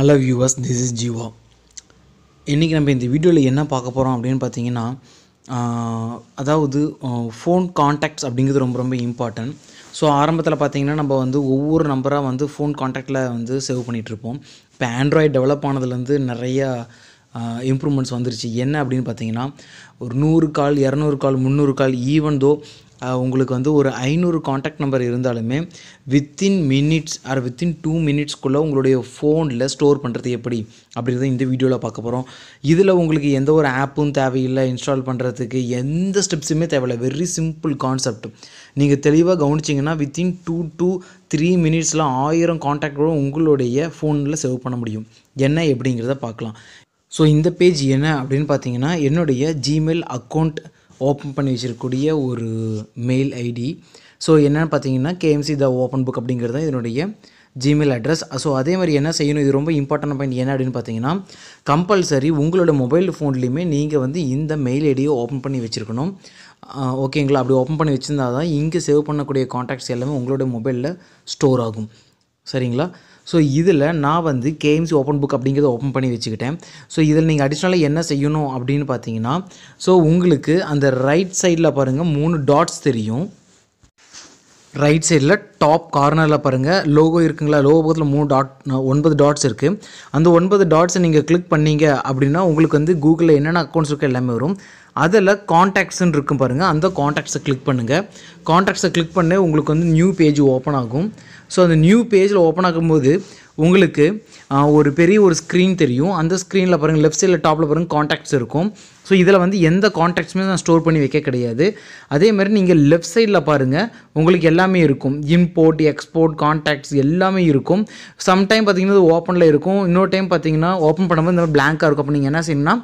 Hello viewers this is Jeeva இன்றைக்கி நம்ம இந்த வீடியோவில் என்ன பார்க்க போகிறோம் அப்படின்னு பார்த்தீங்கன்னா அதாவது ஃபோன் காண்டாக்ட்ஸ் அப்படிங்கிறது ரொம்ப ரொம்ப இம்பார்ட்டன்ட் ஸோ ஆரம்பத்தில் பார்த்திங்கன்னா நம்ம வந்து ஒவ்வொரு நம்பராக வந்து ஃபோன் கான்டாக்டில் வந்து சேவ் பண்ணிகிட்ருப்போம் இப்போ ஆண்ட்ராய்டு டெவலப் ஆனதுலேருந்து நிறையா இம்ப்ரூவ்மெண்ட்ஸ் வந்துருச்சு என்ன அப்படின்னு பார்த்தீங்கன்னா ஒரு நூறு கால் இரநூறு கால் முந்நூறு கால் ஈவன் தோ உங்களுக்கு வந்து ஒரு ஐநூறு காண்டாக்ட் நம்பர் இருந்தாலுமே within minutes or within two மினிட்ஸ்க்குள்ளே உங்களுடைய ஃபோனில் ஸ்டோர் பண்ணுறது எப்படி அப்படிங்கிறத இந்த வீடியோவில் பார்க்க போகிறோம் இதில் உங்களுக்கு எந்த ஒரு ஆப்பும் தேவையில்லை இன்ஸ்டால் பண்ணுறதுக்கு எந்த ஸ்டெப்ஸுமே தேவையில்லை வெரி சிம்பிள் கான்செப்ட் நீங்கள் தெளிவாக கவனிச்சிங்கன்னா வித்தின் டூ டூ த்ரீ மினிட்ஸில் ஆயிரம் காண்டாக்ட் உங்களுடைய ஃபோனில் சேவ் பண்ண முடியும் என்ன எப்படிங்கிறத பார்க்கலாம் ஸோ இந்த பேஜ் என்ன அப்படின்னு பார்த்தீங்கன்னா என்னுடைய ஜிமெயில் அக்கௌண்ட் ஓப்பன் பண்ணி வச்சிருக்கக்கூடிய ஒரு மெயில் ஐடி ஸோ என்னென்னு பார்த்தீங்கன்னா கேஎம்சி த ஓப்பன் புக் அப்படிங்கிறது தான் இதனுடைய ஜிமெயில் அட்ரஸ் ஸோ அதே மாதிரி என்ன செய்யணும் இது ரொம்ப இம்பார்ட்டன்ட் பாயிண்ட் என்ன அப்படின்னு பார்த்தீங்கன்னா கம்பல்சரி உங்களோட மொபைல் ஃபோன்லேயுமே நீங்கள் வந்து இந்த மெயில் ஐடியை ஓப்பன் பண்ணி வச்சுருக்கணும் ஓகேங்களா அப்படி ஓப்பன் பண்ணி வச்சுருந்தா தான் இங்கே சேவ் பண்ணக்கூடிய காண்டாக்ட்ஸ் எல்லாமே உங்களோட மொபைலில் ஸ்டோர் ஆகும் சரிங்களா ஸோ இதில் நான் வந்து கேஎம்சி ஓப்பன் புக் அப்படிங்கிறத ஓப்பன் பண்ணி வச்சுக்கிட்டேன் ஸோ இதில் நீங்கள் அடிஷ்னலாக என்ன செய்யணும் அப்படின்னு பார்த்தீங்கன்னா ஸோ உங்களுக்கு அந்த ரைட் சைடில் பாருங்கள் மூணு டாட்ஸ் தெரியும் ரைட் சைடில் டாப் கார்னரில் பாருங்கள் லோகோ இருக்குங்களா லோகோ பக்கத்தில் மூணு டாட் ஒன்பது டாட்ஸ் இருக்குது அந்த ஒன்பது டாட்ஸை நீங்கள் கிளிக் பண்ணீங்க அப்படின்னா உங்களுக்கு வந்து கூகுளில் என்னென்ன அக்கௌண்ட்ஸ் இருக்கோ எல்லாமே வரும் அதில் காண்டாக்ட்ஸ்ன்னு இருக்கும் பாருங்கள் அந்த காண்டாக்ட்ஸை கிளிக் பண்ணுங்கள் காண்டாக்ட்ஸை கிளிக் பண்ணி உங்களுக்கு வந்து நியூ பேஜ் ஓப்பன் ஆகும் ஸோ அந்த நியூ பேஜில் ஓப்பன் ஆகும்போது உங்களுக்கு ஒரு பெரிய ஒரு ஸ்க்ரீன் தெரியும் அந்த ஸ்க்ரீனில் பாருங்கள் லெஃப்ட் சைடில் டாப்பில் பாருங்கள் காண்டாக்ட்ஸ் இருக்கும் ஸோ இதில் வந்து எந்த காண்டாக்ட்ஸுமே நான் ஸ்டோர் பண்ணி வைக்க கிடையாது அதேமாதிரி நீங்கள் லெஃப்ட் சைடில் பாருங்கள் உங்களுக்கு எல்லாமே இருக்கும் இம்போர்ட் எக்ஸ்போர்ட் காண்டாக்ட்ஸ் எல்லாமே இருக்கும் சம்டைம் பார்த்தீங்கன்னா ஓப்பனில் இருக்கும் இன்னொரு டைம் பார்த்தீங்கன்னா ஓப்பன் பண்ணும்போது இந்த மாதிரி பிளாங்காக இருக்கும் அப்போ நீங்கள் என்ன செய்யணும்னா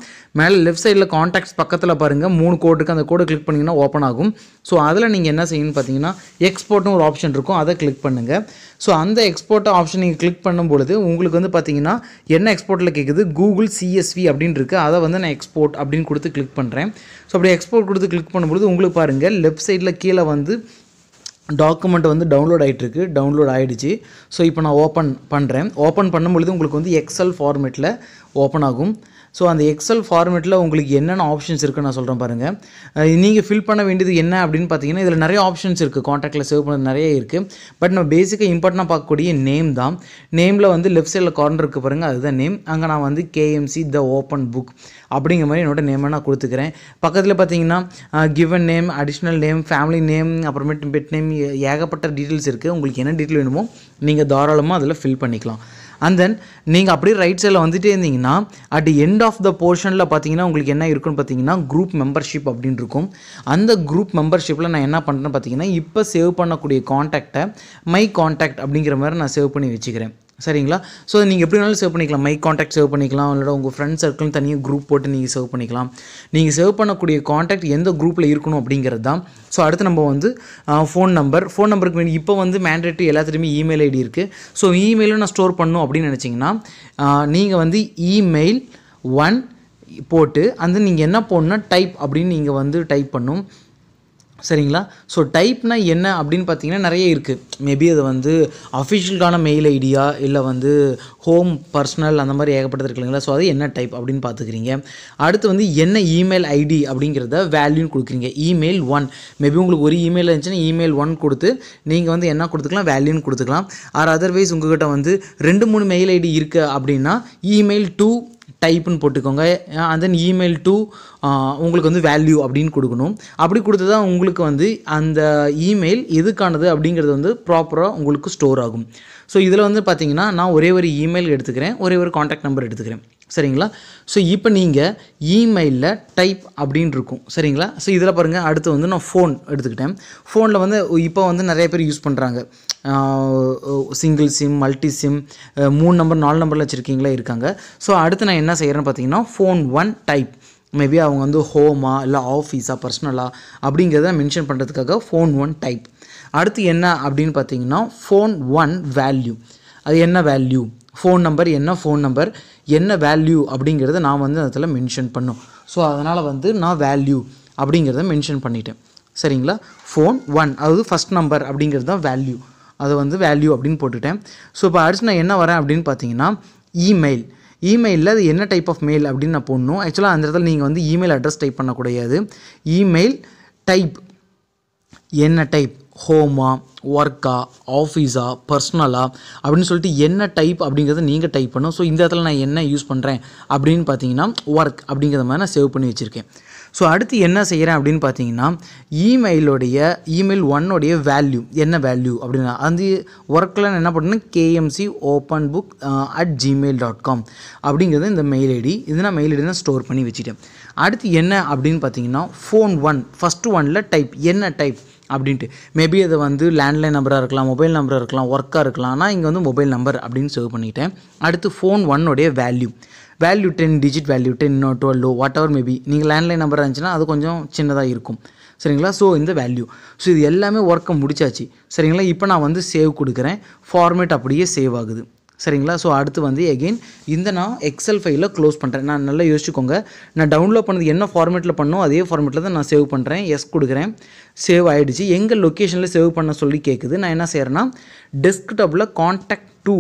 மேலே லெஃப்ட் சைடில் காண்டாக்ட்ஸ் பக்கத்தில் பாருங்கள் மூணு இருக்குது அந்த கோடு கிளிக் பண்ணிங்கன்னா ஓப்பன் ஆகும் ஸோ அதில் நீங்கள் என்ன செய்யணும்னு பார்த்தீங்கன்னா எக்ஸ்போர்ட்னு ஒரு ஆப்ஷன் இருக்கும் அதை கிளிக் பண்ணுங்கள் ஸோ அந்த எக்ஸ்போர்ட் ஆப்ஷன் நீங்கள் கிளிக் பண்ணும் பொழுது உங்களுக்கு வந்து பார்த்தீங்கன்னா என்ன எக்ஸ்போர்ட்டில் கேட்குது கூகுள் சிஎஸ்வி அப்படின்னு இருக்குது அதை வந்து நான் எக்ஸ்போர்ட் அப்படின்னு கொடுத்து கிளிக் பண்ணுறேன் ஸோ அப்படி எக்ஸ்போர்ட் கொடுத்து கிளிக் பண்ணும்பொழுது உங்களுக்கு பாருங்கள் லெஃப்ட் சைடில் கீழே வந்து டாக்குமெண்ட் வந்து டவுன்லோட் இருக்கு டவுன்லோட் ஆகிடுச்சு ஸோ இப்போ நான் ஓப்பன் பண்ணுறேன் ஓப்பன் பண்ணும்பொழுது உங்களுக்கு வந்து எக்ஸல் ஃபார்மேட்டில் ஓப்பன் ஆகும் ஸோ அந்த எக்ஸல் ஃபார்மேட்டில் உங்களுக்கு என்னென்ன ஆப்ஷன்ஸ் இருக்குன்னு நான் சொல்கிறேன் பாருங்கள் நீங்கள் ஃபில் பண்ண வேண்டியது என்ன அப்படின்னு பார்த்தீங்கன்னா இதில் நிறைய ஆப்ஷன்ஸ் இருக்குது காண்டாக்டில் சேவ் பண்ணுறது நிறைய இருக்குது பட் நம்ம பேசிக்காக இம்பார்ட்டண்டாக பார்க்கக்கூடிய நேம் தான் நேமில் வந்து லெஃப்ட் சைடில் கார்னர் இருக்குது பாருங்கள் அதுதான் நேம் அங்கே நான் வந்து கேஎம்சி த ஓப்பன் புக் அப்படிங்கிற மாதிரி என்னோட நேமை நான் கொடுத்துக்கிறேன் பக்கத்தில் பார்த்தீங்கன்னா given name additional name family name அப்புறமேட்டு பெட் நேம் ஏகப்பட்ட டீட்டெயில்ஸ் இருக்குது உங்களுக்கு என்ன டீட்டெயில் வேணுமோ நீங்கள் தாராளமாக அதில் ஃபில் பண்ணிக்கலாம் அண்ட் தென் நீங்கள் அப்படியே ரைட் சைடில் வந்துகிட்டே இருந்தீங்கன்னா அட் எண்ட் ஆஃப் த போர்ஷனில் பார்த்தீங்கன்னா உங்களுக்கு என்ன இருக்குன்னு பார்த்தீங்கன்னா குரூப் மெம்பர்ஷிப் அப்படின்னு இருக்கும் அந்த குரூப் மெம்பர்ஷிப்பில் நான் என்ன பண்ணுறேன்னு பார்த்தீங்கன்னா இப்போ சேவ் பண்ணக்கூடிய கான்டாக்டை மை காண்டாக்ட் அப்படிங்கிற மாதிரி நான் சேவ் பண்ணி வச்சுக்கிறேன் சரிங்களா ஸோ நீங்கள் எப்படி வேணாலும் சேவ் பண்ணிக்கலாம் மை காண்டாக்ட் சேவ் பண்ணிக்கலாம் இல்லை உங்கள் ஃப்ரெண்ட் சர்க்கிள் தனியாக குரூப் போட்டு நீங்கள் சேவ் பண்ணிக்கலாம் நீங்கள் சேவ் பண்ணக்கூடிய காண்டாக்ட் எந்த குரூப்பில் இருக்கணும் அப்படிங்கிறது தான் ஸோ அடுத்து நம்ம வந்து ஃபோன் நம்பர் ஃபோன் நம்பருக்கு வேண்டி இப்போ வந்து மேண்டேட்டு எல்லாத்துலேயுமே இமெயில் ஐடி இருக்குது ஸோ இமெயிலும் நான் ஸ்டோர் பண்ணணும் அப்படின்னு நினச்சிங்கன்னா நீங்கள் வந்து இமெயில் ஒன் போட்டு அந்த நீங்கள் என்ன போடணும்னா டைப் அப்படின்னு நீங்கள் வந்து டைப் பண்ணும் சரிங்களா ஸோ டைப்னால் என்ன அப்படின்னு பார்த்தீங்கன்னா நிறைய இருக்குது மேபி அது வந்து அஃபிஷியலுக்கான மெயில் ஐடியா இல்லை வந்து ஹோம் பர்சனல் அந்த மாதிரி ஏகப்பட்டது இருக்குங்களா ஸோ அது என்ன டைப் அப்படின்னு பார்த்துக்கிறீங்க அடுத்து வந்து என்ன இமெயில் ஐடி அப்படிங்கிறத வேல்யூன்னு கொடுக்குறீங்க இமெயில் ஒன் மேபி உங்களுக்கு ஒரு இமெயில் இருந்துச்சுன்னா இமெயில் ஒன் கொடுத்து நீங்கள் வந்து என்ன கொடுத்துக்கலாம் வேல்யூன்னு கொடுத்துக்கலாம் ஆர் அதர்வைஸ் உங்கள்கிட்ட வந்து ரெண்டு மூணு மெயில் ஐடி இருக்குது அப்படின்னா இமெயில் டூ டைப்புன்னு போட்டுக்கோங்க அண்ட் தென் இமெயில் டு உங்களுக்கு வந்து வேல்யூ அப்படின்னு கொடுக்கணும் அப்படி கொடுத்து தான் உங்களுக்கு வந்து அந்த இமெயில் எதுக்கானது அப்படிங்கிறது வந்து ப்ராப்பராக உங்களுக்கு ஸ்டோர் ஆகும் ஸோ இதில் வந்து பார்த்தீங்கன்னா நான் ஒரே ஒரு இமெயில் எடுத்துக்கிறேன் ஒரே ஒரு காண்டாக்ட் நம்பர் எடுத்துக்கிறேன் சரிங்களா ஸோ இப்போ நீங்கள் இமெயிலில் டைப் அப்படின்னு இருக்கும் சரிங்களா ஸோ இதில் பாருங்கள் அடுத்து வந்து நான் ஃபோன் எடுத்துக்கிட்டேன் ஃபோனில் வந்து இப்போ வந்து நிறைய பேர் யூஸ் பண்ணுறாங்க சிங்கிள் சிம் மல்டி சிம் மூணு நம்பர் நாலு நம்பரில் வச்சுருக்கீங்களா இருக்காங்க ஸோ அடுத்து நான் என்ன செய்கிறேன்னு பார்த்தீங்கன்னா ஃபோன் ஒன் டைப் மேபி அவங்க வந்து ஹோமா இல்லை ஆஃபீஸாக பர்சனலாக அப்படிங்கிறத மென்ஷன் பண்ணுறதுக்காக ஃபோன் ஒன் டைப் அடுத்து என்ன அப்படின்னு பார்த்தீங்கன்னா ஃபோன் ஒன் வேல்யூ அது என்ன வேல்யூ ஃபோன் நம்பர் என்ன ஃபோன் நம்பர் என்ன வேல்யூ அப்படிங்கிறத நான் வந்து அதில் மென்ஷன் பண்ணும் ஸோ அதனால் வந்து நான் வேல்யூ அப்படிங்கிறத மென்ஷன் பண்ணிட்டேன் சரிங்களா ஃபோன் ஒன் அதாவது ஃபஸ்ட் நம்பர் அப்படிங்கிறது தான் வேல்யூ அதை வந்து வேல்யூ அப்படின்னு போட்டுட்டேன் ஸோ இப்போ அடுத்து நான் என்ன வரேன் அப்படின்னு பார்த்தீங்கன்னா இமெயில் இமெயிலில் அது என்ன டைப் ஆஃப் மெயில் அப்படின்னு நான் போடணும் ஆக்சுவலாக அந்த இடத்துல நீங்கள் வந்து இமெயில் அட்ரஸ் டைப் பண்ணக்கூடாது இமெயில் டைப் என்ன டைப் ஹோமா ஒர்க்கா ஆஃபீஸா பர்சனலா அப்படின்னு சொல்லிட்டு என்ன டைப் அப்படிங்கிறத நீங்கள் டைப் பண்ணும் ஸோ இந்த இடத்துல நான் என்ன யூஸ் பண்ணுறேன் அப்படின்னு பார்த்தீங்கன்னா ஒர்க் அப்படிங்கிற மாதிரி நான் சேவ் பண்ணி வச்சுருக்கேன் ஸோ அடுத்து என்ன செய்கிறேன் அப்படின்னு பார்த்தீங்கன்னா இமெயிலோடைய இமெயில் ஒன்னுடைய வேல்யூ என்ன வேல்யூ அப்படின்னா அந்த ஒர்க்கில் நான் என்ன பண்ணுறேன் KMC open book at Gmail dot com அப்படிங்கிறது இந்த மெயில் ஐடி இது நான் மெயில் ஐடி தான் ஸ்டோர் பண்ணி வச்சுட்டேன் அடுத்து என்ன அப்படின்னு பார்த்தீங்கன்னா ஃபோன் ஒன் ஃபஸ்ட்டு ஒனில் டைப் என்ன டைப் அப்படின்ட்டு மேபி அது வந்து லேண்ட்லைன் நம்பராக இருக்கலாம் மொபைல் நம்பராக இருக்கலாம் ஒர்க்காக இருக்கலாம் ஆனால் இங்கே வந்து மொபைல் நம்பர் அப்படின்னு சேவ் பண்ணிக்கிட்டேன் அடுத்து ஃபோன் ஒன்னுடைய value value ten digit value ten twelve whatever maybe நீங்கள் லேண்ட்லைன் நம்பராக இருந்துச்சுன்னா அது கொஞ்சம் சின்னதாக இருக்கும் சரிங்களா ஸோ இந்த வேல்யூ ஸோ இது எல்லாமே ஒர்க்கை முடிச்சாச்சு சரிங்களா இப்போ நான் வந்து சேவ் கொடுக்குறேன் ஃபார்மேட் அப்படியே சேவ் ஆகுது சரிங்களா ஸோ அடுத்து வந்து எகெயின் இந்த நான் எக்ஸல் ஃபைலில் க்ளோஸ் பண்ணுறேன் நான் நல்லா யோசிச்சுக்கோங்க நான் டவுன்லோட் பண்ணது என்ன ஃபார்மேட்டில் பண்ணோ அதே ஃபார்மேட்டில் தான் நான் சேவ் பண்ணுறேன் எஸ் கொடுக்குறேன் சேவ் ஆகிடுச்சு எங்கள் லொக்கேஷனில் சேவ் பண்ண சொல்லி கேட்குது நான் என்ன செய்கிறேன்னா டெஸ்க்டாப்பில் காண்டாக்ட் டூ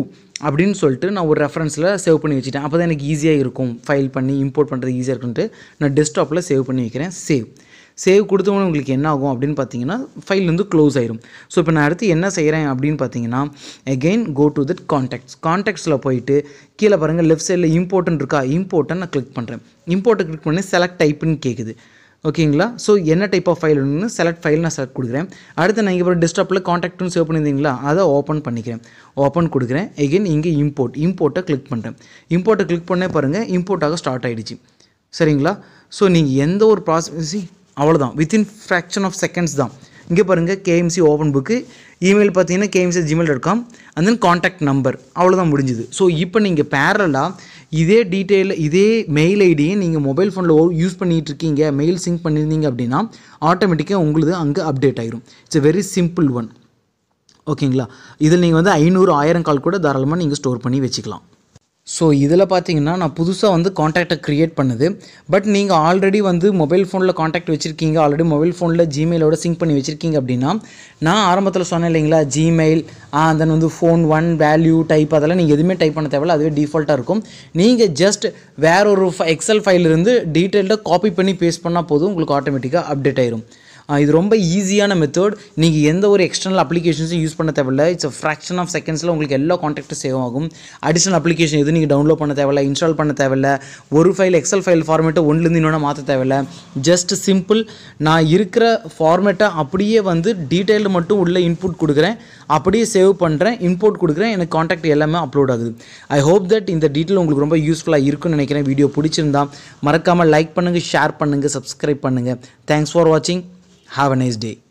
அப்படின்னு சொல்லிட்டு நான் ஒரு ரெஃபரன்ஸில் சேவ் பண்ணி வச்சுட்டேன் அப்போ தான் எனக்கு ஈஸியாக இருக்கும் ஃபைல் பண்ணி இம்போர்ட் பண்ணுறது ஈஸியாக இருக்குன்ட்டு நான் டெஸ்க்டாப்பில் சேவ் பண்ணி வைக்கிறேன் சேவ் சேவ் கொடுத்தவொன்னே உங்களுக்கு என்ன ஆகும் அப்படின்னு பார்த்தீங்கன்னா ஃபைல் வந்து க்ளோஸ் ஆயிரும் ஸோ இப்போ நான் அடுத்து என்ன செய்கிறேன் அப்படின்னு பார்த்தீங்கன்னா again go to that contacts கான்டாக்ட்ஸில் போயிட்டு கீழே பாருங்கள் லெஃப்ட் சைடில் இம்போர்ட்டன் இருக்கா இம்போர்ட்டன் நான் கிளிக் பண்ணுறேன் இம்போர்ட்டை கிளிக் பண்ணி செலக்ட் டைப்புன்னு கேட்குது ஓகேங்களா ஸோ என்ன டைப் ஆஃப் ஃபைல் வேணும்னு செலக்ட் ஃபைல் நான் செலக்ட் கொடுக்குறேன் அடுத்து நான் இங்கே டெஸ்டாப்பில் காண்டாக்ட்னு சேவ் பண்ணியிருந்தீங்களா அதை ஓப்பன் பண்ணிக்கிறேன் ஓப்பன் கொடுக்குறேன் எகெயின் இங்கே இம்போர்ட் இம்போர்ட்டை கிளிக் பண்ணுறேன் இம்போர்ட்டை கிளிக் பண்ணே பாருங்கள் இம்போர்ட்டாக ஸ்டார்ட் ஆகிடுச்சு சரிங்களா ஸோ நீங்கள் எந்த ஒரு ப்ராசஸிங் அவ்வளோதான் வித்தின் ஃப்ராக்ஷன் ஆஃப் செகண்ட்ஸ் தான் இங்கே பாருங்கள் கேஎம்சி ஓப்பன் புக்கு இமெயில் பார்த்தீங்கன்னா KMC Gmail dot com and then contact number அவ்வளோதான் முடிஞ்சுது ஸோ இப்போ நீங்கள் பேரலாக இதே டீட்டெயில் இதே மெயில் ஐடியை நீங்கள் மொபைல் ஃபோனில் யூஸ் பண்ணிகிட்டு இருக்கீங்க மெயில் சிங்க் பண்ணியிருந்தீங்க அப்படின்னா ஆட்டோமேட்டிக்காக உங்களுது அங்கே அப்டேட் ஆயிரும் it's a very simple one ஓகேங்களா இதில் நீங்கள் வந்து ஐநூறு ஆயிரம் கால் கூட தாராளமாக நீங்கள் ஸ்டோர் பண்ணி வச்சுக்கலாம் ஸோ இதில் பார்த்தீங்கன்னா நான் புதுசாக வந்து காண்டாக்டை க்ரியேட் பண்ணுது பட் நீங்கள் ஆல்ரெடி வந்து மொபைல் ஃபோனில் காண்டாக்ட் வச்சுருக்கீங்க ஆல்ரெடி மொபைல் ஃபோனில் ஜிமெயிலோட சிங்க் பண்ணி வச்சுருக்கீங்க அப்படின்னா நான் ஆரம்பத்தில் சொன்னேன் இல்லைங்களா ஜிமெயில் தென் வந்து ஃபோன் ஒன் வேல்யூ டைப் அதெல்லாம் நீங்கள் எதுவுமே டைப் பண்ண தேவையில்ல அதுவே டிஃபால்ட்டாக இருக்கும் நீங்கள் ஜஸ்ட் வேற ஒரு எக்ஸல் ஃபைலிருந்து டீட்டெயில்டாக காப்பி பண்ணி பேஸ்ட் பண்ணால் போதும் உங்களுக்கு ஆட்டோமேட்டிக்காக அப்டேட் ஆயிரும் இது ரொம்ப ஈஸியான மெத்தட் நீங்கள் எந்த ஒரு எக்ஸ்டர்னல் அப்ளிகேஷன்ஸும் யூஸ் பண்ண தேவையில்ல இட்ஸ் ஃப்ராக்ஷன் ஆஃப் செகண்ட்ஸில் உங்களுக்கு எல்லா காண்டாக்டும் சேவ் ஆகும் அடிஷனல் அப்ளிகேஷன் எதுவும் நீங்கள் டவுன்லோட் பண்ண தேவையில்லை இன்ஸ்டால் பண்ண தேவையில்ல ஒரு ஃபைல் எக்ஸல் ஃபைல் ஃபார்மேட்டை ஒன்றுலேருந்து இன்னொன்று மாற்ற தேவையில்ல ஜஸ்ட் சிம்பிள் நான் இருக்கிற ஃபார்மேட்டை அப்படியே வந்து டீட்டெயில் மட்டும் உள்ளே இன்புட் கொடுக்குறேன் அப்படியே சேவ் பண்ணுறேன் இன்புட் கொடுக்குறேன் எனக்கு காண்டாக்ட் எல்லாமே அப்லோட் ஆகுது ஐ ஹோப் தட் இந்த டீட்டெயில் உங்களுக்கு ரொம்ப யூஸ்ஃபுல்லாக இருக்குன்னு நினைக்கிறேன் வீடியோ பிடிச்சிருந்தா மறக்காமல் லைக் பண்ணுங்கள் ஷேர் பண்ணுங்கள் சப்ஸ்கிரைப் பண்ணுங்கள் தேங்க்ஸ் ஃபார் வாட்சிங் Have a nice day.